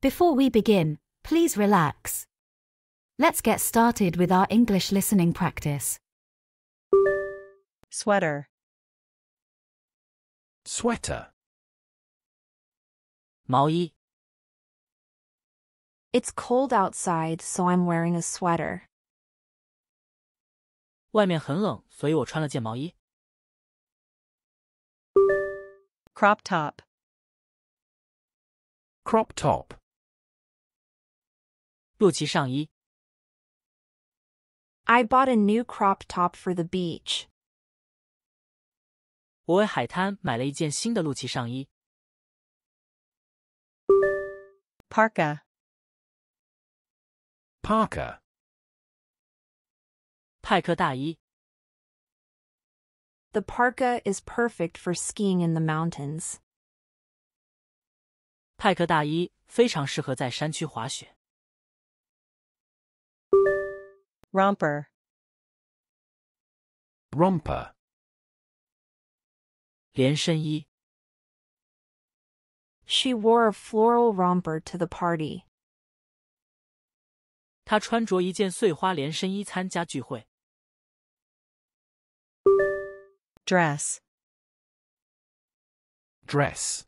Before we begin, please relax. Let's get started with our English listening practice. Sweater. Sweater. 毛衣 It's cold outside, so I'm wearing a sweater. Crop top. Crop top. 洛奇上衣。I bought a new crop top for the beach. 我为海滩买了一件新的露脐上衣。Parka. Parka. 派克大衣。The parka is perfect for skiing in the mountains. 派克大衣非常适合在山区滑雪。Romper. Romper. 连身衣. She wore a floral romper to the party. 她穿着一件碎花连身衣参加聚会。Dress. Dress.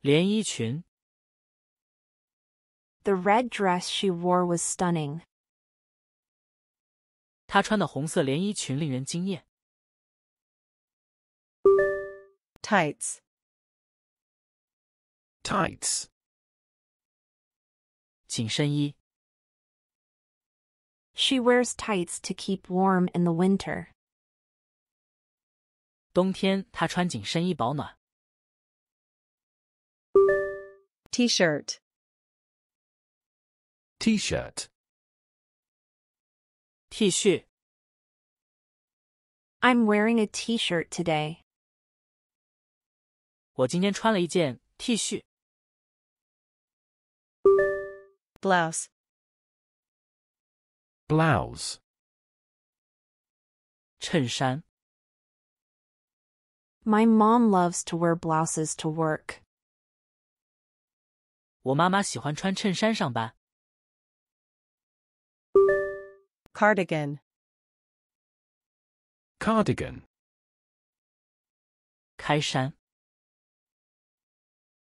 连衣裙。the red dress she wore was stunning. 她穿的红色连衣裙令人惊艳。Tights. Tights. 紧身衣。She wears tights to keep warm in the winter. 冬天她穿紧身衣保暖。T-shirt. T-shirt. T-shirt. I'm wearing a T-shirt today. 我今天穿了一件 T 恤. Blouse. Blouse. Blouse. My mom loves to wear blouses to work. 我妈妈喜欢穿衬衫上班。Cardigan. Cardigan. 开衫.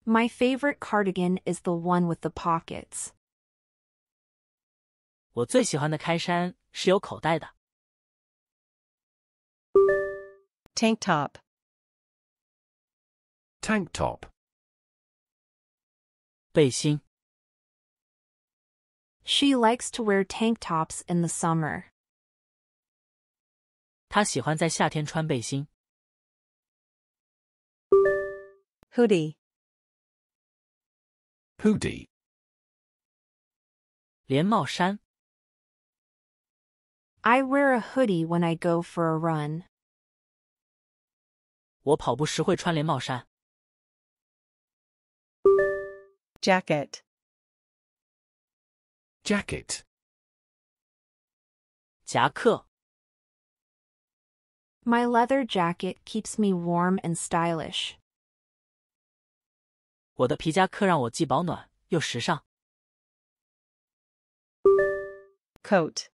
My favorite cardigan is the one with the pockets. Tank top. Tank top. 背心。she likes to wear tank tops in the summer. 她喜欢在夏天穿背心。Hoodie. Hoodie. 连帽衫。I wear a hoodie when I go for a run. 我跑步时会穿连帽衫。Jacket jacket 夹克 My leather jacket keeps me warm and stylish. 我的皮夹克让我既保暖又时尚. coat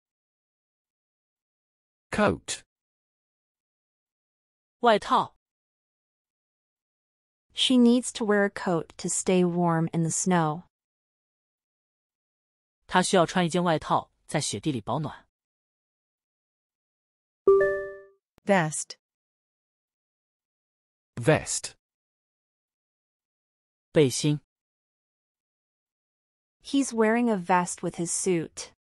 She needs to wear a coat to stay warm in the snow. 他需要穿一件外套，在雪地里保暖。Vest, vest. 背心。He's wearing a vest with his suit.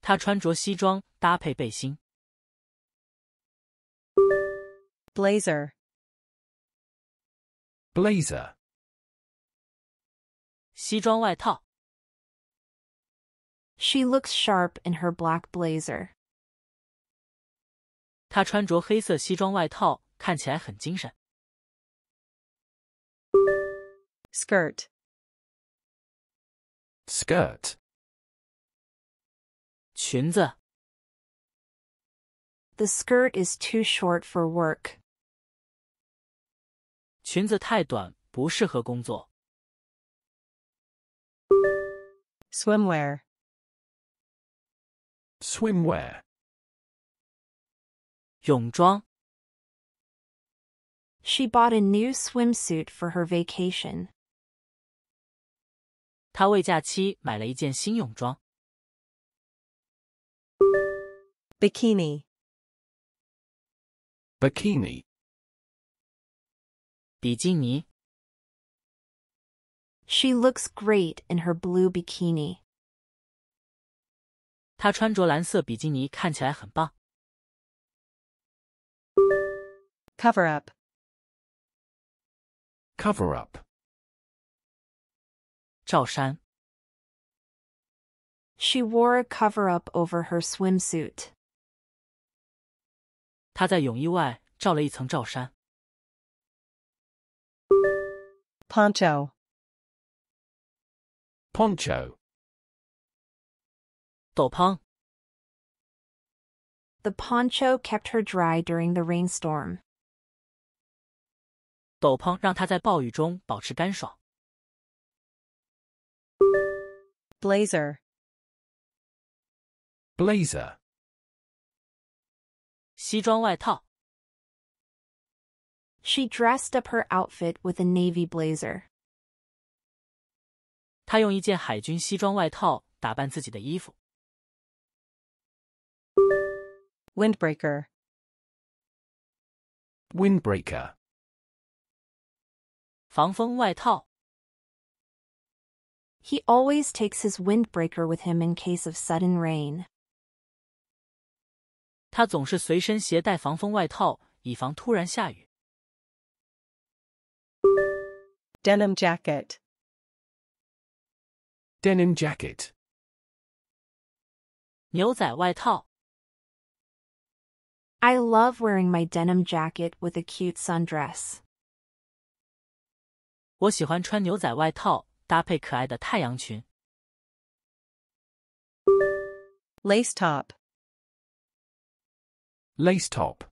他穿着西装搭配背心。Blazer, blazer. 西装外套。she looks sharp in her black blazer. 她穿着黑色西装外套，看起来很精神。Skirt. Skirt. 裙子。The skirt is too short for work. 裙子太短，不适合工作。Swimwear swimwear 泳装 She bought a new swimsuit for her vacation. Bikini. Bikini. She looks great in her blue bikini. 她穿着蓝色比基尼，看起来很棒。Cover up. Cover up. 罩衫。She wore a cover up over her swimsuit. 她在泳衣外罩了一层罩衫。Poncho. Poncho. 斗篷. The poncho kept her dry during the rainstorm. 斗篷让她在暴雨中保持干爽. Blazer. Blazer. 西装外套. She dressed up her outfit with a navy blazer. 她用一件海军西装外套打扮自己的衣服。Windbreaker. Windbreaker. 防风外套. He always takes his windbreaker with him in case of sudden rain. Denim jacket. Denim jacket. 牛仔外套。I love wearing my denim jacket with a cute sundress. Lace top. Lace top.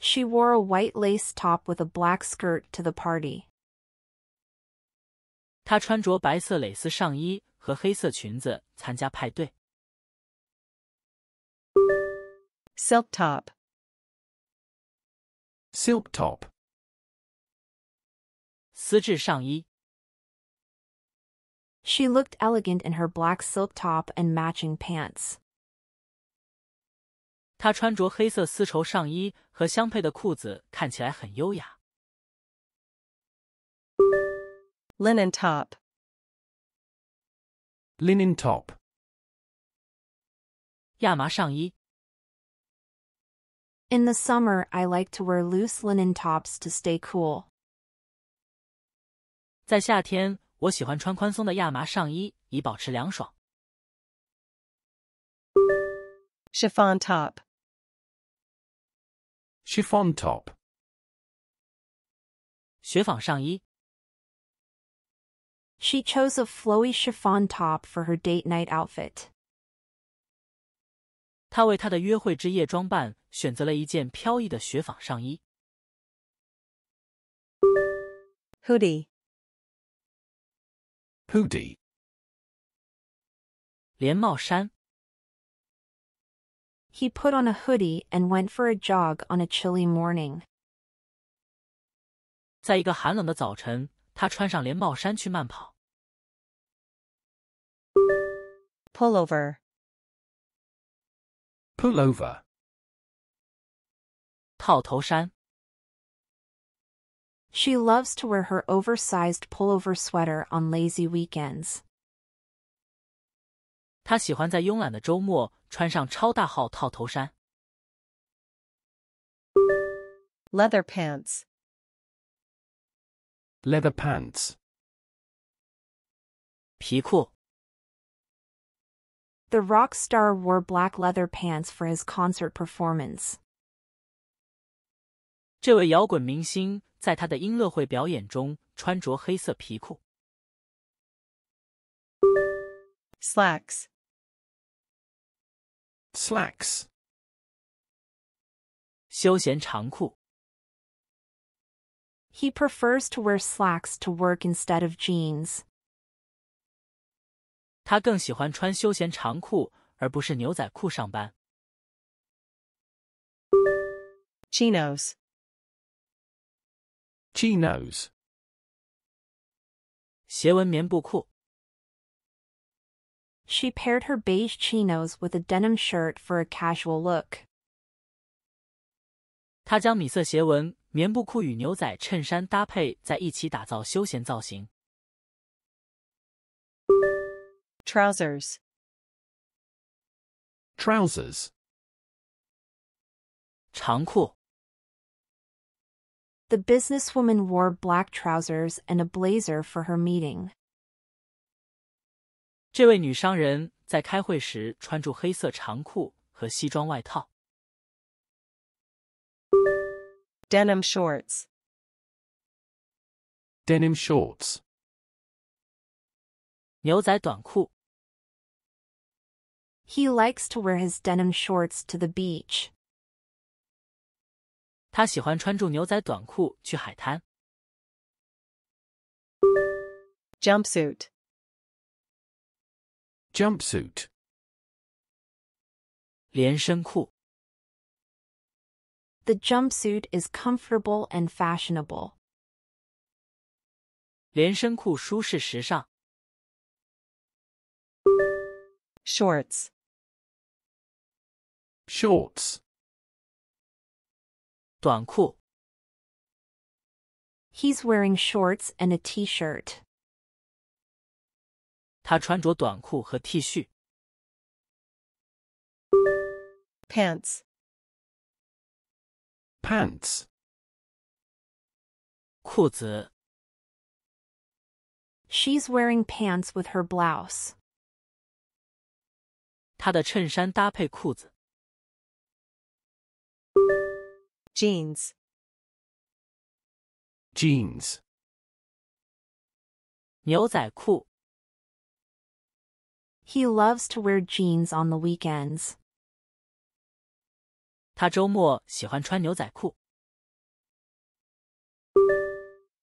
She wore a white lace top with a black skirt to the party. 她穿着白色蕾丝上衣和黑色裙子参加派对。Silk top. Silk top. 丝质上衣。She looked elegant in her black silk top and matching pants. 她穿着黑色丝绸上衣和相配的裤子，看起来很优雅。Linen top. Linen top. In the summer, I like to wear loose linen tops to stay cool. Chiffon top. Chiffon top. 雪纺上衣。she chose a flowy chiffon top for her date night outfit. 她为她的约会之夜装扮选择了一件飘逸的雪纺上衣。Hoodie, hoodie，连帽衫。He put on a hoodie and went for a jog on a chilly morning. 在一个寒冷的早晨，他穿上连帽衫去慢跑。Pull over. Pull over. 套头衫。She loves to wear her oversized pullover sweater on lazy weekends. 她喜欢在慵懒的周末穿上超大号套头衫。Leather pants. Leather pants. 皮裤. The rock star wore black leather pants for his concert performance. Slacks Slacks. 休闲长裤。he prefers to wear slacks to work instead of jeans. 他更喜欢穿休闲长裤而不是牛仔裤上班。Chinos. Chinos. She paired her beige chinos with a denim shirt for a casual look. 她将米色斜纹棉布裤与牛仔衬衫搭配在一起，打造休闲造型。Trousers, trousers，长裤。The businesswoman wore black trousers and a blazer for her meeting. 这位女商人在开会时穿着黑色长裤和西装外套。Denim shorts. Denim shorts. 牛仔短裤. He likes to wear his denim shorts to the beach. Jumpsuit. Jumpsuit. 连身裤。the jumpsuit is comfortable and fashionable. Shorts. Shorts. He's wearing shorts and a t-shirt. 他穿着短裤和 T Pants pants 裤子 She's wearing pants with her blouse. 她的衬衫搭配裤子 jeans jeans 牛仔裤 He loves to wear jeans on the weekends. 他周末喜欢穿牛仔裤。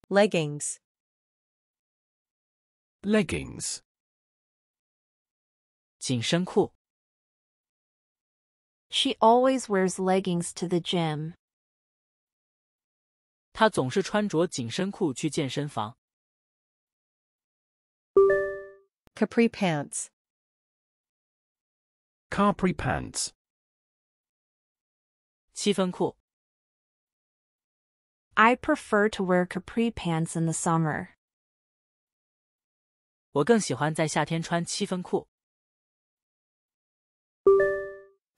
leggings leggings 紧身裤。She always wears leggings to the gym. 她总是穿着紧身裤去健身房。Capri pants. Capri pants. 七分裤。I prefer to wear capri pants in the summer. 我更喜欢在夏天穿七分裤。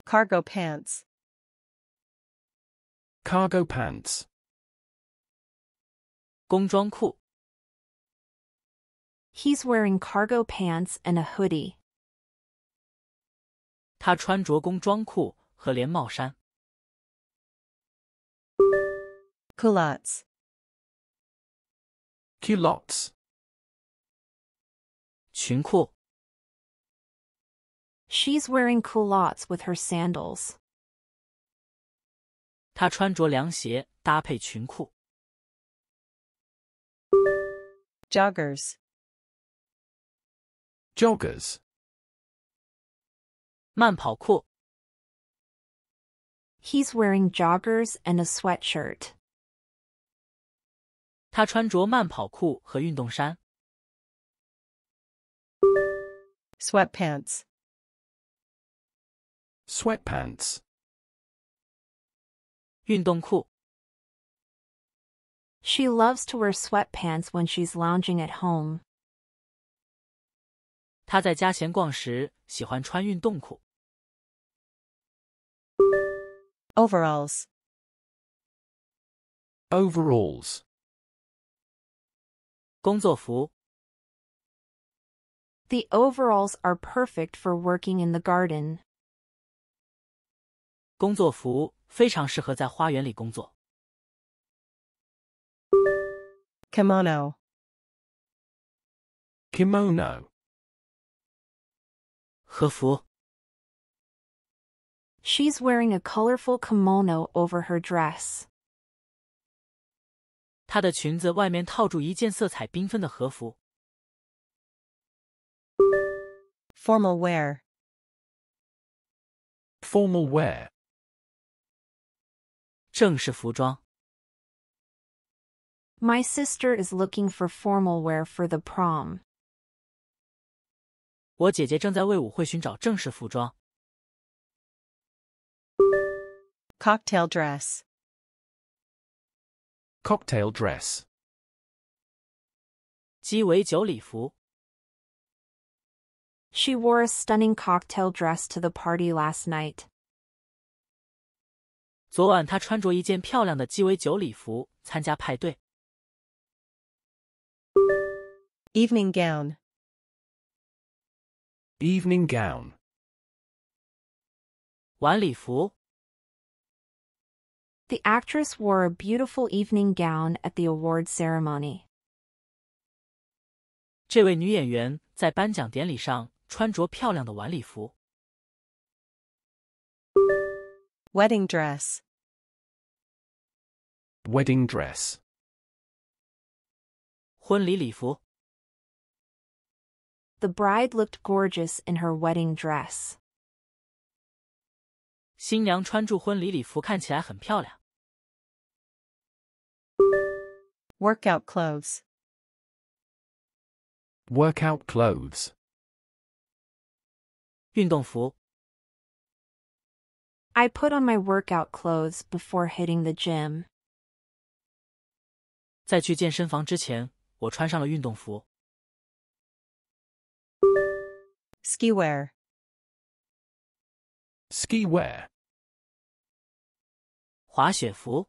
Cargo pants. Cargo pants. 工装裤。He's wearing cargo pants and a hoodie. 他穿着工装裤和连帽衫。culottes culottes 裙裤 She's wearing culottes with her sandals. 她穿着凉鞋搭配裙裤。Joggers. Joggers. 慢跑裤 He's wearing joggers and a sweatshirt. 他穿着慢跑裤和运动衫。Sweatpants. Sweatpants. She loves to wear sweatpants when she's lounging at home. 她在家闲逛时喜欢穿运动裤。Overalls. Overalls. 工作服. The overalls are perfect for working in the garden. Kimono. Kimono. 和服。She's wearing a colorful kimono over her dress. Formal wear. Formal wear. My sister is looking for formal wear for the prom. 我姐姐正在为舞会寻找正式服装。Cocktail dress. Cocktail dress. wore a stunning cocktail dress to the party last night. Evening gown. Evening gown. 晚礼服。the actress wore a beautiful evening gown at the award ceremony. 这位女演员在颁奖典礼上穿着漂亮的晚礼服。Wedding dress. Wedding dress. 婚礼礼服。The bride looked gorgeous in her wedding dress. 新娘穿着婚礼礼服看起来很漂亮。Workout clothes. Workout clothes. 运动服. I put on my workout clothes before hitting the gym. Ski wear. Ski wear. 滑雪服。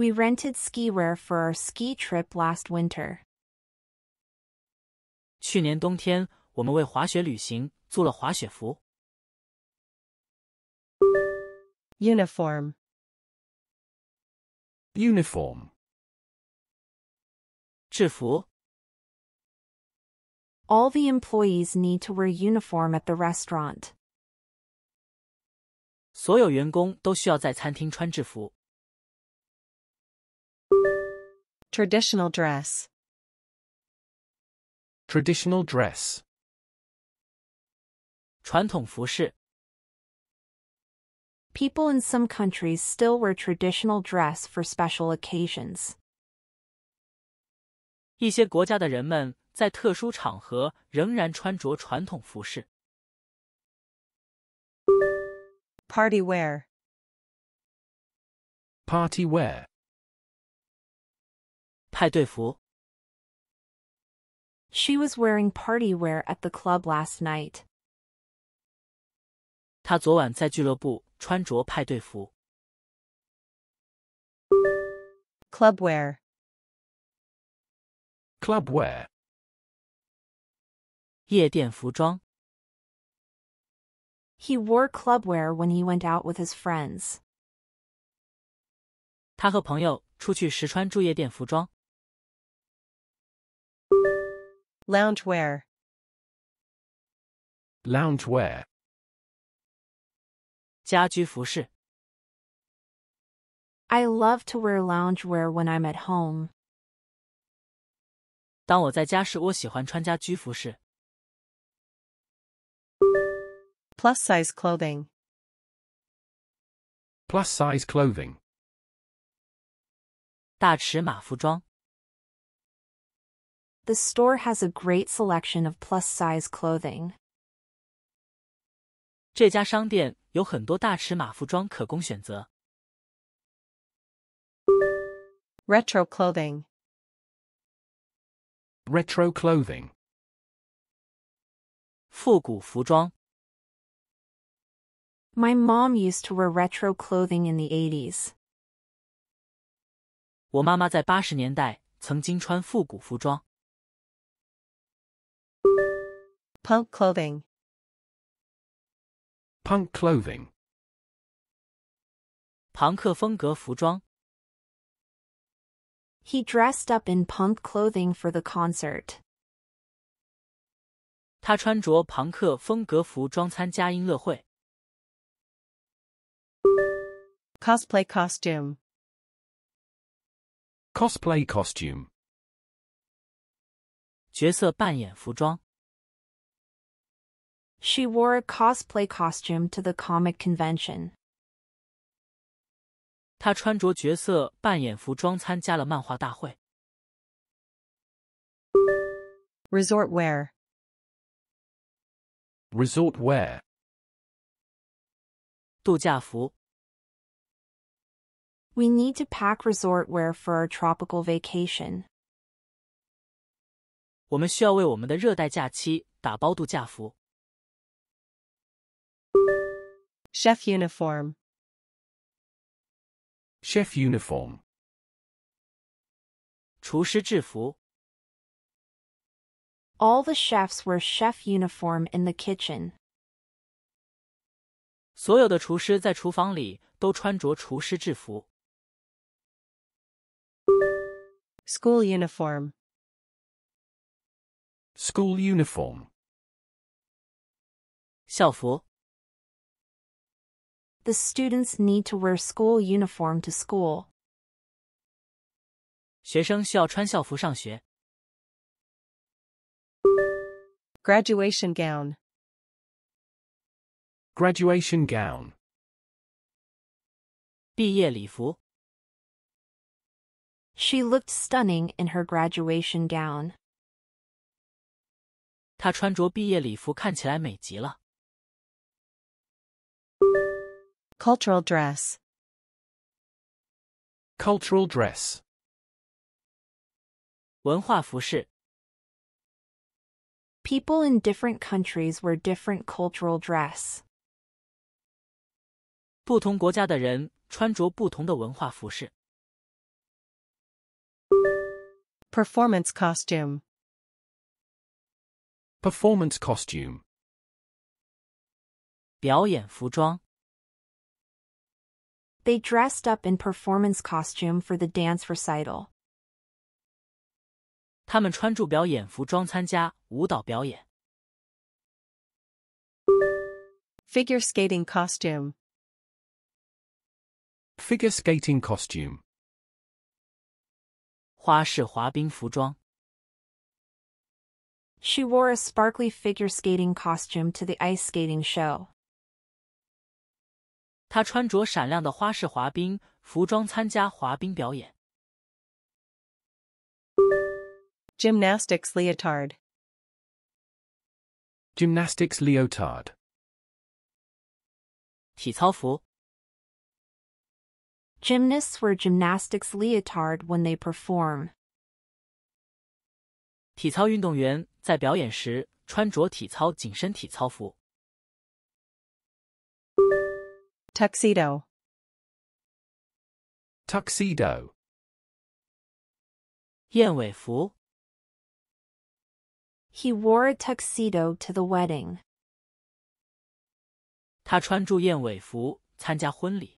we rented skiwear for our ski trip last winter. 去年冬天，我们为滑雪旅行租了滑雪服。Uniform. Uniform. 制服。All the employees need to wear uniform at the restaurant. 所有员工都需要在餐厅穿制服。Traditional dress. Traditional dress. 传统服饰. People in some countries still wear traditional dress for special occasions. Party wear. Party wear. She was wearing party wear at the club last night. Club wear. Club wear. He wore club wear when he went out with his friends. 他和朋友出去时穿住夜店服装。Loungewear. Loungewear. I love to wear loungewear when I'm at home. Plus size clothing. Plus size clothing. 大尺码服装。the store has a great selection of plus-size clothing. 这家商店有很多大尺码服装可供选择。Retro clothing. Retro clothing. 复古服装。My mom used to wear retro clothing in the 80s. 我妈妈在八十年代曾经穿复古服装。Punk clothing. Punk clothing. He dressed up in punk clothing for the concert. Cosplay costume. Cosplay costume. 角色扮演服装。she wore a cosplay costume to the comic convention. 她穿着角色扮演服装参加了漫画大会。Resort wear. Resort wear. 度假服。We need to pack resort wear for our tropical vacation. 我们需要为我们的热带假期打包度假服。Chef uniform. Chef uniform. All the chefs wear chef uniform in the kitchen. School uniform. School uniform. 校服。the students need to wear school uniform to school. Graduation gown. Graduation gown. She looked stunning in her graduation gown. 她穿着毕业礼服看起来美极了。Cultural dress. Cultural dress. 文化服饰. People in different countries wear different cultural dress. 不同国家的人穿着不同的文化服饰. Performance costume. Performance costume. 表演服装。they dressed up in performance costume for the dance recital. 他们穿着表演服装参加舞蹈表演。Figure skating costume. Figure skating costume. She wore a sparkly figure skating costume to the ice skating show. 他穿着闪亮的花式滑冰服装参加滑冰表演。Gymnastics leotard. Gymnastics leotard. 体操服。Gymnasts wear gymnastics leotard when they perform. 体操运动员在表演时穿着体操紧身体操服。Tuxedo. Tuxedo. 燕尾服. He wore a tuxedo to the wedding. 他穿着燕尾服参加婚礼。